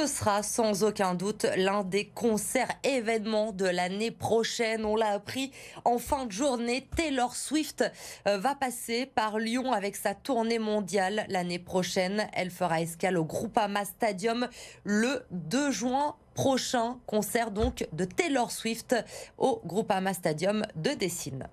Ce sera sans aucun doute l'un des concerts événements de l'année prochaine. On l'a appris en fin de journée. Taylor Swift euh, va passer par Lyon avec sa tournée mondiale l'année prochaine. Elle fera escale au Groupama Stadium le 2 juin prochain. Concert donc de Taylor Swift au Groupama Stadium de Dessine.